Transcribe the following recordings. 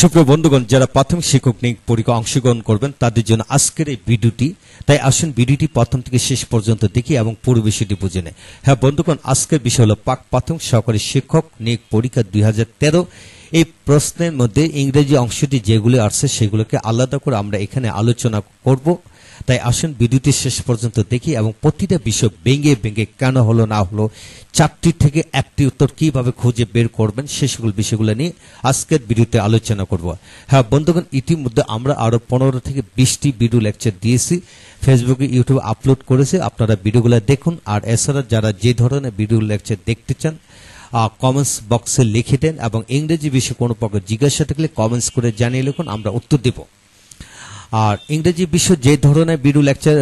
সুপ্রিয় বন্ধুগণ যারা প্রাথমিক শিক্ষক নিয়োগ পরীক্ষা অংশগ্রহণ করবেন তাদের জন্য আজকের এই ভিডিওটি তাই আসুন ভিডিওটি প্রথম থেকে শেষ পর্যন্ত দেখি এবং পুরো বিষয়টি বুঝে নেয় হ্যাঁ বন্ধুগণ আজকের বিষয় হলো পাক প্রাথমিক সহকারী শিক্ষক নিয়োগ পরীক্ষা দুই এই প্রশ্নের মধ্যে ইংরেজি অংশটি যেগুলো আসছে সেগুলোকে আলাদা করে আমরা এখানে আলোচনা করব তাই আসুন ভিডিওটি শেষ পর্যন্ত দেখি এবং প্রতিটা বিষয় ভেঙে ভেঙে কেন হলো না হলো চারটি থেকে একটি উত্তর কিভাবে খুঁজে বের করবেন সে সকল বিষয়গুলো নিয়ে আজকের ভিডিওতে আলোচনা করব হ্যাঁ বন্ধুগণ ইতিমধ্যে আমরা আরও পনেরো থেকে বিশটি ভিডিও লেকচার দিয়েছি ফেসবুকে ইউটিউবে আপলোড করেছি আপনারা ভিডিওগুলো দেখুন আর এছাড়া যারা যে ধরনের ভিডিও লেকচার দেখতে চান কমেন্টস বক্সে লিখে দেন এবং ইংরেজি বিষয়ে কোনো প্রকার জিজ্ঞাসা থাকলে কমেন্টস করে জানিয়ে লিখুন আমরা উত্তর দেবো আর ইংরেজি বিষয় যে ধরনের বিডু লেকচার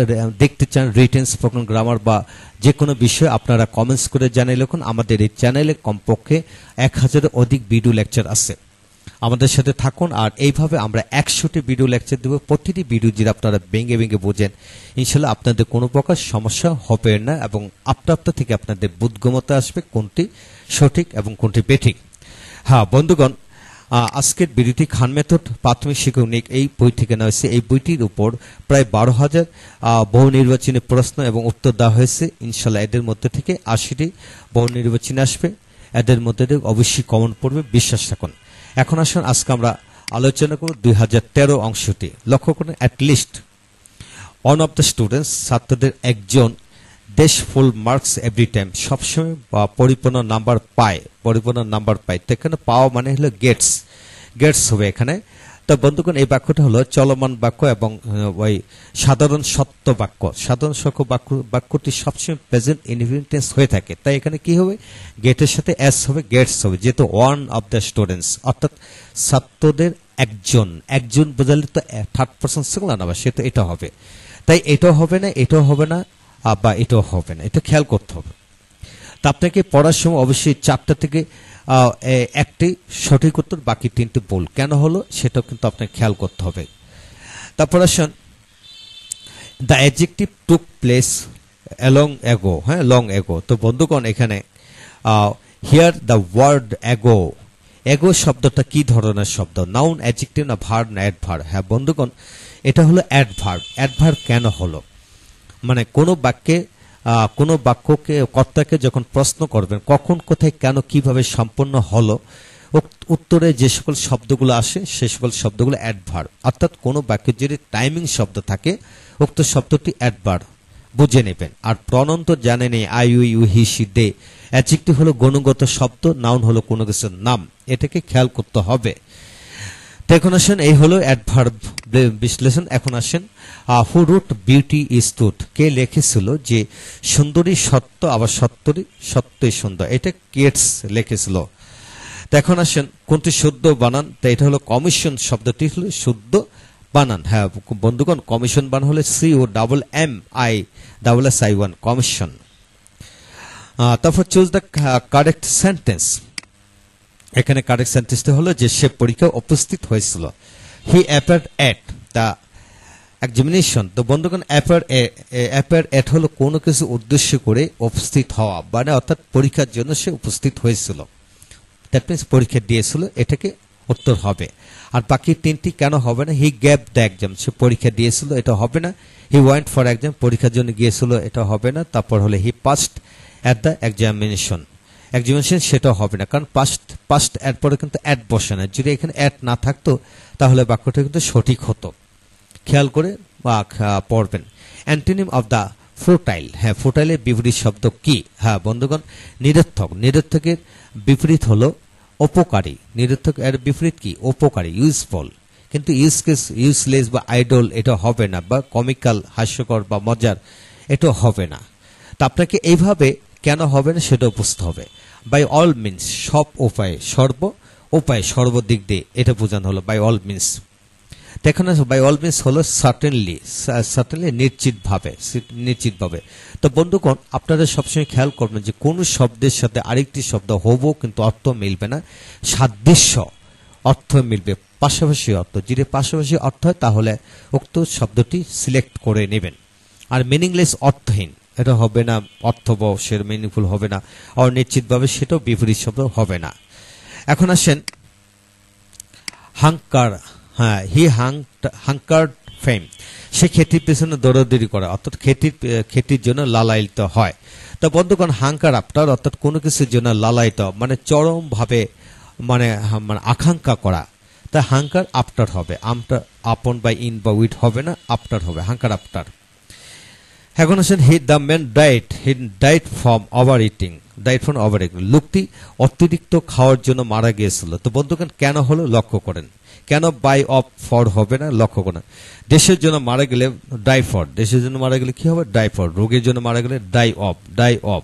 দেখতে চান রিটেন স্পোকেন গ্রামার বা যে কোনো বিষয়ে আপনারা কমেন্টস করে জানিয়ে লিখুন আমাদের এই চ্যানেলে কমপক্ষে এক হাজারের অধিক বিডু লেকচার আছে আমাদের সাথে থাকুন আর এইভাবে আমরা একশোটি বিডিও লেকচার দেবো প্রতিটি বিডিও যদি আপনারা ভেঙে ভেঙে বোঝেন ইনশাল্লাহ আপনাদের কোনো প্রকার সমস্যা হবে না এবং আপনা আপনা থেকে আপনাদের বুদ্ধগমতা আসবে কোনটি সঠিক এবং কোনটি বেঠিক হ্যাঁ বন্ধুগণ আজকের বিরতি খান মেথড প্রাথমিক শিক্ষক এই বই থেকে নেওয়া হয়েছে এই বইটির উপর প্রায় বারো হাজার বহু নির্বাচনী প্রশ্ন এবং উত্তর দেওয়া হয়েছে ইনশাল্লাহ এদের মধ্যে থেকে আশিটি বহু নির্বাচনী আসবে এদের মধ্যে থেকে অবশ্যই কমন পড়বে বিশ্বাস রাখুন এখন আসুন আজকে আমরা আলোচনা করব দুই হাজার অংশটি লক্ষ্য করুন at least one of the students ছাত্রদের একজন দেশ ফুল মার্কস এভরি টাইম সবসময় বা পরিপূর্ণ নাম্বার পায় পরিপূর্ণ নাম্বার পায় তো এখানে পাওয়া মানে হলো গেটস গেটস হবে এখানে তো বন্ধুগণ এই বাক্যটা হলো চলমান বাক্য এবং ওই সাধারণ সত্য বাক্য সাধারণ সত্য বাক্য বাক্যটি সবসময় প্রেজেন্ট ইনভিটেন্স হয়ে থাকে তাই এখানে কি হবে গেটের সাথে এস হবে গেটস হবে যেহেতু ওয়ান অফ দ্য স্টুডেন্টস অর্থাৎ ছাত্রদের একজন একজন বোঝালে তো থার্ড পার্সন সিঙ্গুলার নাম্বার সে তো এটা হবে তাই এটাও হবে না এটাও হবে না বা এটাও হবে না এটা খেয়াল করতে হবে তা আপনাকে পড়ার সময় অবশ্যই চারটা থেকে একটি সঠিক উত্তর বাকি তিনটি বল কেন হলো সেটাও কিন্তু আপনাকে খেয়াল করতে হবে তারপর আসুন the adjective took place along ago হ্যাঁ লং অ্যাগো তো বন্ধুগণ এখানে here the word ago ago শব্দটা কি ধরনের শব্দ নাউন অ্যাডজেক্টিভ না ভার্ড না অ্যাডভার্ব হ্যাঁ বন্ধুগণ এটা হলো অ্যাডভার্ব অ্যাডভার্ব কেন হলো মানে কোনো বাক্যে কোনো বাক্যকে কর্তাকে যখন প্রশ্ন করবেন কখন কোথায় কেন কিভাবে সম্পন্ন হলো উত্তরে যে সকল শব্দগুলো আসে সে সকল শব্দগুলো অ্যাডভার অর্থাৎ কোনো বাক্যের যদি টাইমিং শব্দ থাকে উক্ত শব্দটি অ্যাডভার বুঝে নেবেন আর প্রণন্ত জানে নেই I we you he she they অ্যাচিকটি হলো গণগত শব্দ নাউন হলো কোনো কিছুর নাম এটাকে খেয়াল করতে হবে তো এখন আসেন এই হলো অ্যাডভার্ব বিশ্লেষণ এখন আসেন হু রুট বিউটি ইজ টুট কে লিখেছিল যে সুন্দরী সত্য আবার সত্যরই সত্যই সুন্দর এটা কেটস লিখেছিল তো এখন আসেন কোনটি শুদ্ধ বানান তা এটা হলো কমিশন শব্দটি হলো শুদ্ধ বানান হ্যাঁ বন্ধুগণ কমিশন বানান হলে C O double M I double S I O N commission তারপর চুজ দ্য কারেক্ট সেন্টেন্স এখানে কারেক্ট সেন্টেন্সটা হলো যে সে পরীক্ষা উপস্থিত হয়েছিল he appear at the examination তো বন্ধুগণ অ্যাপার অ্যাপার অ্যাট হলো কোনো কিছু উদ্দেশ্য করে উপস্থিত হওয়া মানে অর্থাৎ পরীক্ষার জন্য সে উপস্থিত হয়েছিল দ্যাট মিনস পরীক্ষা দিয়েছিল এটাকে উত্তর হবে আর বাকি তিনটি কেন হবে না হি গ্যাপ দ্য এক্সাম সে পরীক্ষা দিয়েছিল এটা হবে না হি ওয়েন্ট ফর এক্সাম পরীক্ষার জন্য গিয়েছিল এটা হবে না তারপর হলে he passed at the examination examination সেটাও হবে না কারণ পাস্ট পাস্ট অ্যাড পরে কিন্তু অ্যাড বসে না যদি এখানে অ্যাড না থাকতো তাহলে বাক্যটা কিন্তু সঠিক হতো খেয়াল করে বা পড়বেন অ্যান্টিনিম অফ দ্য ফ্রোটাইল হ্যাঁ ফ্রোটাইলের বিপরীত শব্দ কি হ্যাঁ বন্ধুগণ নিরর্থক নিরর্থকের বিপরীত হলো অপকারী নিরর্থক এর বিপরীত কি অপকারী ইউজফুল কিন্তু ইউজকেস ইউজলেস বা আইডল এটা হবে না বা কমিক্যাল হাস্যকর বা মজার এটা হবে না তা আপনাকে এইভাবে কেন হবে না সেটাও বুঝতে হবে বাই অল মিনস সব উপায়ে সর্ব উপায়ে সর্বদিক দিয়ে এটা বোঝানো হলো বাই অল মিনস দেখানো বাই অল মিনস হলো সার্টেনলি সার্টেনলি নিশ্চিতভাবে নিশ্চিতভাবে তো বন্ধুগণ আপনারা সবসময় খেয়াল করবেন যে কোনো শব্দের সাথে আরেকটি শব্দ হব কিন্তু অর্থ মিলবে না সাদৃশ্য অর্থ মিলবে পাশাপাশি অর্থ যদি পাশাপাশি অর্থ হয় তাহলে উক্ত শব্দটি সিলেক্ট করে নেবেন আর মিনিংলেস অর্থহীন এটা হবে না সে মিনিংফুল হবে না আর নিশ্চিতভাবে সেটাও বিপরীত শব্দ হবে না এখন আসেন হাঙ্কার হ্যাঁ হি হাং হাঙ্কার ফেম সে খেতির পেছনে দৌড়দৌড়ি করে অর্থাৎ খেতির খেতির জন্য লালায়িত হয় তো বন্ধুগণ হাঙ্কার আপনার অর্থাৎ কোনো কিছুর জন্য লালায়িত মানে চরমভাবে মানে মানে আকাঙ্ক্ষা করা তা হাঙ্কার আফটার হবে আমটা আপন বা ইন বা উইট হবে না আফটার হবে হাঙ্কার আফটার এখন আসেন he the man died he died from over eating died from over eating লোকটি অতিরিক্ত খাওয়ার জন্য মারা গিয়েছিল তো বন্ধুগণ কেন হলো লক্ষ্য করেন কেন বাই অফ ফর হবে না লক্ষ্য করেন দেশের জন্য মারা গেলে ডাই ফর দেশের জন্য মারা গেলে কি হবে ডাই ফর রোগের জন্য মারা গেলে ডাই অফ ডাই অফ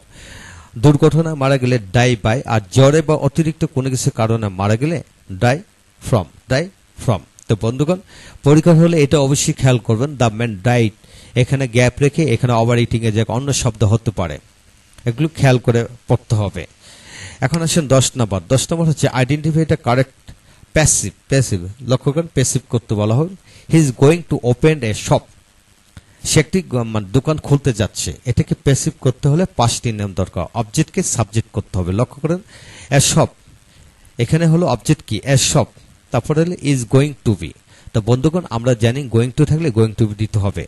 দুর্ঘটনা মারা গেলে ডাই বাই আর জ্বরে বা অতিরিক্ত কোনো কিছু কারণে মারা গেলে ডাই ফ্রম ডাই ফ্রম তো বন্ধুগণ পরীক্ষা হলে এটা অবশ্যই খেয়াল করবেন দ্য ম্যান ডাইট এখানে গ্যাপ রেখে এখানে ওভার ইটিংয়ে যে অন্য শব্দ হতে পারে এগুলো খেয়াল করে পড়তে হবে এখন আসেন দশ নম্বর দশ নম্বর হচ্ছে আইডেন্টিফাই কারেক্ট প্যাসিভ প্যাসিভ লক্ষ্য করেন প্যাসিভ করতে বলা হবে he is going to open a shop সে একটি মানে, দোকান খুলতে যাচ্ছে এটাকে প্যাসিভ করতে হলে পাঁচটি নিয়ম দরকার অবজেক্টকে সাবজেক্ট করতে হবে লক্ষ্য করেন এ শপ এখানে হলো অবজেক্ট কি এ শপ তারপরে হলো ইজ গোয়িং টু বি তো বন্ধুগণ আমরা জানি গোয়িং টু থাকলে গোয়িং টু বি দিতে হবে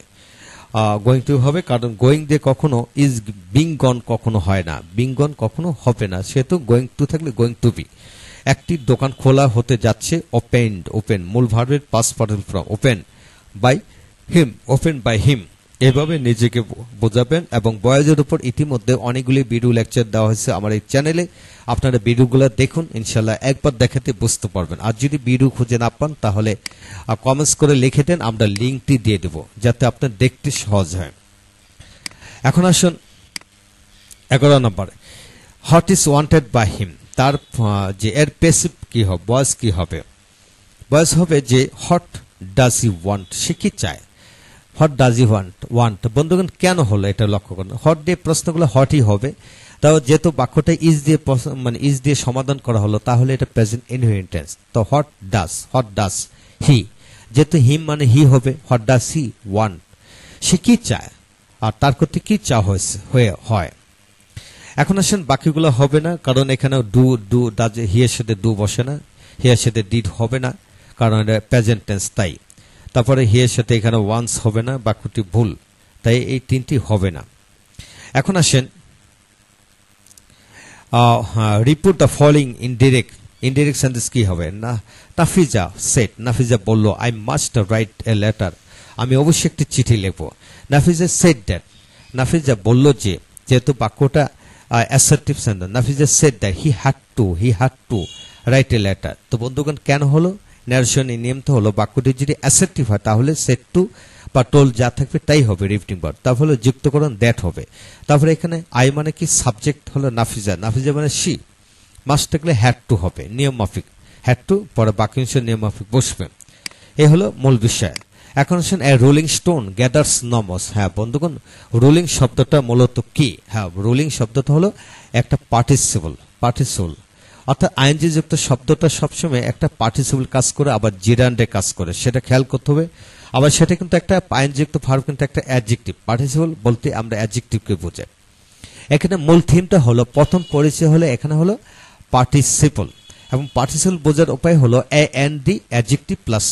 গোয়িং টু হবে কারণ গোয়িং দিয়ে কখনো ইজ বিং গন কখনো হয় না বিং গন কখনো হবে না সেহেতু গোয়িং টু থাকলে গোয়িং টু বি একটি দোকান খোলা হতে যাচ্ছে ওপেন্ড ওপেন মূল ভার্বের past participle form open by him open by him এভাবে নিজেকে বোঝাবেন এবং বয়সের উপর ইতিমধ্যে অনেকগুলি ভিডিও লেকচার দেওয়া হয়েছে আমার এই চ্যানেলে আপনারা ভিডিওগুলো দেখুন ইনশাল্লাহ একবার দেখাতে বুঝতে পারবেন আর যদি ভিডিও খুঁজে না পান তাহলে কমেন্টস করে লিখে দেন আমরা লিঙ্কটি দিয়ে দেব যাতে আপনার দেখতে সহজ হয় এখন আসুন এগারো নম্বরে what is wanted by him তার যে এর পেসিভ কি হবে বয়স কি হবে বয়স হবে যে হট ডাজ ইউ ওয়ান্ট সে কি চায় what does you want want বন্ধুগণ কেন হলো এটা লক্ষ্য করুন হট দিয়ে প্রশ্নগুলো হটই হবে তাও যেহেতু বাক্যটা ইজ দিয়ে মানে ইজ দিয়ে সমাধান করা হলো তাহলে এটা প্রেজেন্ট ইনহেরিটেন্স তো what does what does he যেহেতু হিম মানে হি হবে হট ডাস হি ওয়ান সে কি চায় আর তার করতে কি চা হয়েছে হয়ে হয় এখন আসেন বাকিগুলো হবে না কারণ এখানে ডু ডু ডাজ হিয়ের সাথে ডু বসে না হিয়ের সাথে ডিড হবে না কারণ এটা প্রেজেন্ট টেন্স তাই তারপরে হিয়ের সাথে এখানে ওয়ান্স হবে না বাক্যটি ভুল তাই এই তিনটি হবে না এখন আসেন report the following indirect indirect sentence কি হবে না নাফিজা সেট নাফিজা বলল I must write a letter আমি অবশ্যই একটি চিঠি লিখব নাফিজা সেট দ্যাট নাফিজা বলল যে যেহেতু বাক্যটা assertive sentence Nafiza said that he had to he had to write a letter তো বন্ধুগণ কেন হলো ন্যারেশন নিয়ম তো হলো বাক্যটি যদি অ্যাসেপ্টিভ হয় তাহলে সেট টু বা টোল যা থাকবে তাই হবে রিফটিং বার তারপরে যুক্তকরণ দ্যাট হবে তারপরে এখানে আই মানে কি সাবজেক্ট হলো নাফিজা নাফিজা মানে সি মাস্ট থাকলে হ্যাড টু হবে নিয়ম মাফিক হ্যাড টু পরে বাকি অংশ নিয়ম মাফিক বসবে এ হলো মূল বিষয় এখন আসেন a rolling stone gathers no moss হ্যাঁ বন্ধুগণ রোলিং শব্দটা মূলত কি হ্যাঁ রোলিং শব্দটা হলো একটা পার্টিসিবল পার্টিসিবল অর্থাৎ আইনজি যুক্ত শব্দটা সবসময় একটা পার্টিসিপল কাজ করে আবার জিরান্ডে কাজ করে সেটা খেয়াল করতে হবে আবার সেটা কিন্তু একটা আইনযুক্ত ভার্ব কিন্তু একটা অ্যাডজেক্টিভ পার্টিসিপল বলতে আমরা অ্যাডজেক্টিভকে বোঝাই এখানে মূল থিমটা হলো প্রথম পরিচয় হলো এখানে হলো পার্টিসিপল এবং পার্টিসিপল বোঝার উপায় হলো a an the adjective plus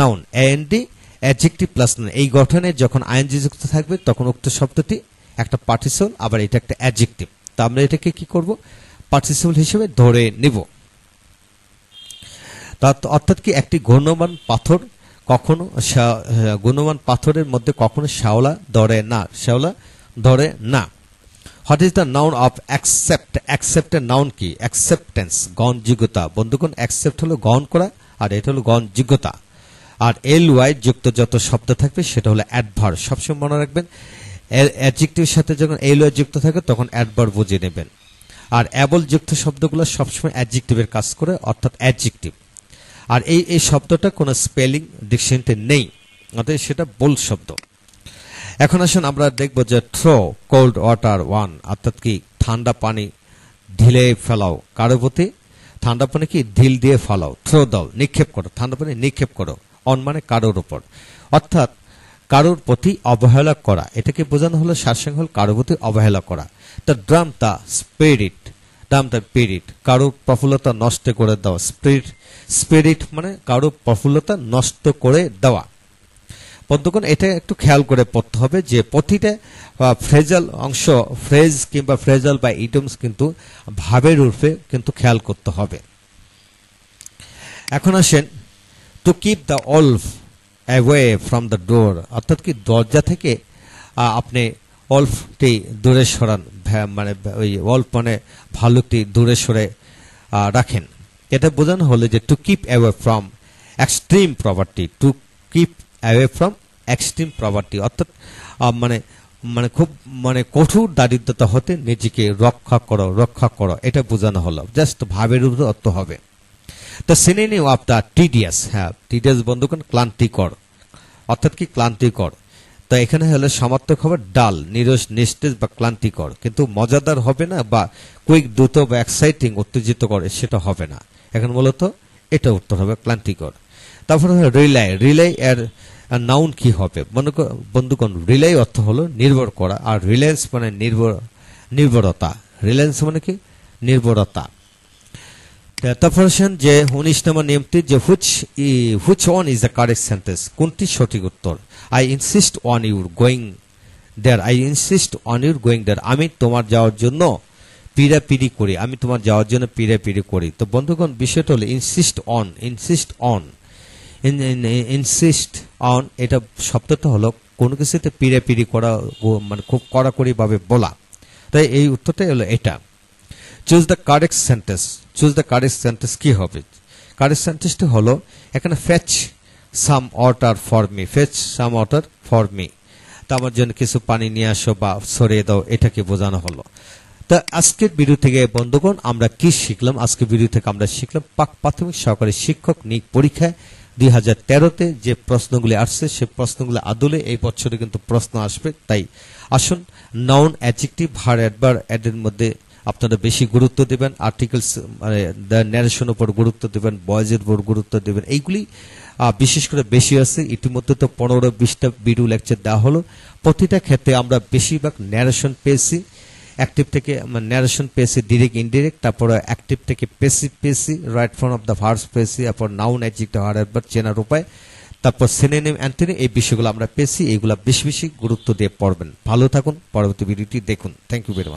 noun a an the adjective plus noun এই গঠনে যখন আইনজি যুক্ত থাকবে তখন উক্ত শব্দটি একটা পার্টিসিপল আবার এটা একটা অ্যাডজেক্টিভ তা আমরা এটাকে কি করব পার্টিসিপল হিসেবে ধরে নেব অর্থাৎ কি একটি গুণমান পাথর কখনো গুণমান পাথরের মধ্যে কখনো শ্যাওলা ধরে না শ্যাওলা ধরে না what is the noun of accept অ্যাকসেপ্টের নাউন কি অ্যাকসেপ্টেন্স গ্রহণযোগ্যতা বন্ধুগণ অ্যাকসেপ্ট হলো গ্রহণ করা আর এটা হলো গণযোগ্যতা আর এল ওয়াই যুক্ত যত শব্দ থাকবে সেটা হলো অ্যাডভার সবসময় মনে রাখবেন অ্যাডজেক্টিভের সাথে যখন এল ওয়াই যুক্ত থাকে তখন অ্যাডভার বুঝে নেবেন আর অ্যাবল যুক্ত শব্দগুলো সবসময় অ্যাডজেক্টিভের কাজ করে অর্থাৎ অ্যাডজেক্টিভ আর এই এই শব্দটা কোনো স্পেলিং ডিকশনটে নেই অর্থাৎ সেটা বোল শব্দ এখন আসুন আমরা দেখব যে থ্রো কোল্ড ওয়াটার ওয়ান অর্থাৎ কি ঠান্ডা পানি ঢিলে ফেলাও কারো প্রতি ঠান্ডা পানি কি ঢিল দিয়ে ফেলাও থ্রো দাও নিক্ষেপ করো ঠান্ডা পানি নিক্ষেপ করো অন মানে কারোর ওপর অর্থাৎ কারোর প্রতি অবহেলা করা এটাকে বোঝানো হলো সারসংহল কারোর প্রতি অবহেলা করা দ্য ড্রাম তা স্পিরিট ড্রাম দ্য স্পিরিট কারোর প্রফুল্লতা নষ্ট করে দেওয়া স্পিরিট স্পিরিট মানে কারোর প্রফুল্লতা নষ্ট করে দেওয়া বন্ধুগণ এটা একটু খেয়াল করে পড়তে হবে যে প্রতিটা ফ্রেজাল অংশ ফ্রেজ কিংবা ফ্রেজাল বা ইটমস কিন্তু ভাবের রূপে কিন্তু খেয়াল করতে হবে এখন আসেন to keep the wolf away from the door অর্থাৎ কি দরজা থেকে আপনি অল্পটি দূরে সরান মানে ওই অল্প মানে ভালুকটি দূরে সরে রাখেন এটা বোঝানো হলো যে to keep away from extreme property to keep away from extreme property অর্থাৎ মানে মানে খুব মানে কঠোর দারিদ্রতা হতে নিজেকে রক্ষা করো রক্ষা করো এটা বোঝানো হলো জাস্ট ভাবের উপর অর্থ হবে the synonym of the tedious হ্যাঁ টিডিয়াস বন্ধুগণ ক্লান্তিকর অর্থাৎ কি ক্লান্তিকর তা এখানে হলে সমার্থক হবে ডাল নিরস নিস্তেজ বা ক্লান্তিকর কিন্তু মজাদার হবে না বা কুইক দ্রুত বা এক্সাইটিং উত্তেজিত করে সেটা হবে না এখন মূলত এটা উত্তর হবে ক্লান্তিকর তারপরে রিলাই রিলাই এর নাউন কি হবে মনে বন্ধুগণ রিলাই অর্থ হলো নির্ভর করা আর রিলায়েন্স মানে নির্ভর নির্ভরতা রিলায়েন্স মানে কি নির্ভরতা The uh, third যে উনিশ নামা নিয়মটি যে which which one is the correct sentence কোনটি সঠিক উত্তর I insist on your going there I insist on your going there আমি তোমার যাওয়ার জন্য পিড়াপিড়ি করি আমি তোমার যাওয়ার জন্য পিড়াপিড়ি করি তো বন্ধুগণ বিষয়টা হলো insist on insist on insist on এটা শব্দটা হলো কোনো কিছুতে পিড়াপিড়ি করা মানে খুব কড়াকড়িভাবে বলা তাই এই উত্তরটাই হলো এটা choose the correct sentence choose the correct sentence কি হবে কারেক্ট সেন্টেন্সটি হলো এখানে fetch some water for me fetch some water for me তা আমার জন্য কিছু পানি নিয়ে আসো বা সরিয়ে দাও এটাকে বোঝানো হলো তা আজকের ভিডিও থেকে বন্ধুগণ আমরা কি শিখলাম আজকে ভিডিও থেকে আমরা শিখলাম পাক প্রাথমিক সহকারী শিক্ষক নিক পরীক্ষায় দুই হাজার তেরোতে যে প্রশ্নগুলি আসছে সে প্রশ্নগুলি আদলে এই বছরে কিন্তু প্রশ্ন আসবে তাই আসুন নাউন অ্যাডজেক্টিভ হার অ্যাডবার অ্যাডের মধ্যে আপনারা বেশি গুরুত্ব দেবেন আর্টিকেলস মানে দ্য ন্যারেশন উপর গুরুত্ব দেবেন বয়েজের উপর গুরুত্ব দেবেন এইগুলি বিশেষ করে বেশি আছে ইতিমধ্যে তো পনেরো বিশটা ভিডিও লেকচার দেওয়া হলো প্রতিটা ক্ষেত্রে আমরা বেশিরভাগ ন্যারেশন পেয়েছি অ্যাক্টিভ থেকে ন্যারেশন মানে, পেয়েছি ডিরেক্ট ইনডিরেক্ট তারপরে অ্যাক্টিভ থেকে পেসিভ পেয়েছি right form of the verbs পেয়েছি তারপর নাউন অ্যাডজেক্টিভ হার বা চেনার উপায় তারপর সেনেনিম অ্যান্টেনি এই বিষয়গুলো আমরা পেয়েছি এইগুলো বেশি বেশি গুরুত্ব দিয়ে পড়বেন ভালো থাকুন পরবর্তী ভিডিওটি দেখুন থ্যাংক ইউ ভেরি মাচ